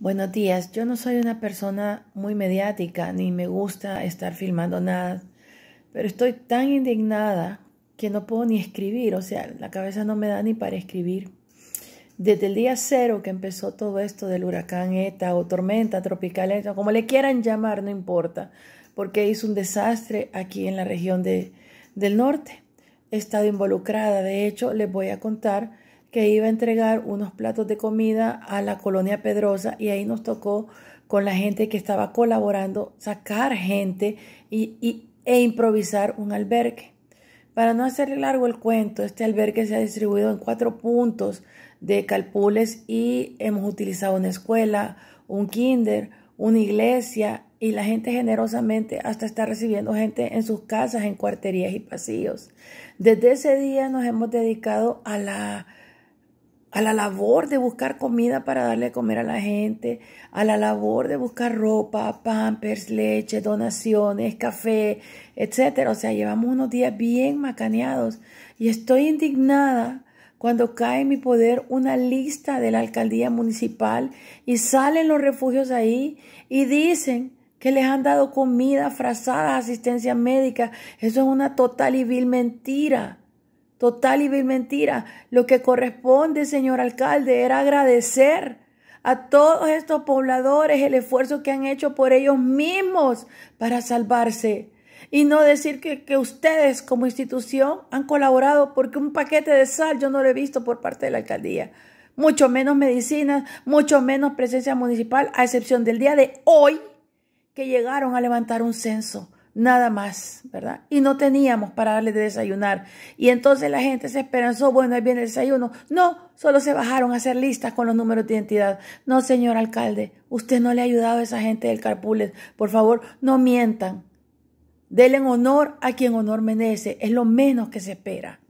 Buenos días, yo no soy una persona muy mediática ni me gusta estar filmando nada, pero estoy tan indignada que no puedo ni escribir, o sea, la cabeza no me da ni para escribir. Desde el día cero que empezó todo esto del huracán ETA o tormenta tropical ETA, como le quieran llamar, no importa, porque hizo un desastre aquí en la región de, del norte. He estado involucrada, de hecho, les voy a contar que iba a entregar unos platos de comida a la colonia Pedrosa y ahí nos tocó con la gente que estaba colaborando sacar gente y, e improvisar un albergue. Para no hacerle largo el cuento, este albergue se ha distribuido en cuatro puntos de Calpules y hemos utilizado una escuela, un kinder, una iglesia y la gente generosamente hasta está recibiendo gente en sus casas, en cuarterías y pasillos. Desde ese día nos hemos dedicado a la a la labor de buscar comida para darle de comer a la gente, a la labor de buscar ropa, pampers, leche, donaciones, café, etcétera. O sea, llevamos unos días bien macaneados y estoy indignada cuando cae en mi poder una lista de la alcaldía municipal y salen los refugios ahí y dicen que les han dado comida, frazada, asistencia médica. Eso es una total y vil mentira total y vil mentira. Lo que corresponde, señor alcalde, era agradecer a todos estos pobladores el esfuerzo que han hecho por ellos mismos para salvarse. Y no decir que, que, ustedes como institución han colaborado porque un paquete de sal yo no lo he visto por parte de la alcaldía. Mucho menos medicinas, mucho menos presencia municipal, a excepción del día de hoy que llegaron a levantar un censo nada más, ¿verdad? Y no teníamos para darle de desayunar. Y entonces la gente se esperanzó, bueno, ahí viene el desayuno. No, solo se bajaron a hacer listas con los números de identidad. No, señor alcalde, usted no le ha ayudado a esa gente del Carpules, Por favor, no mientan. Denle honor a quien honor merece. Es lo menos que se espera.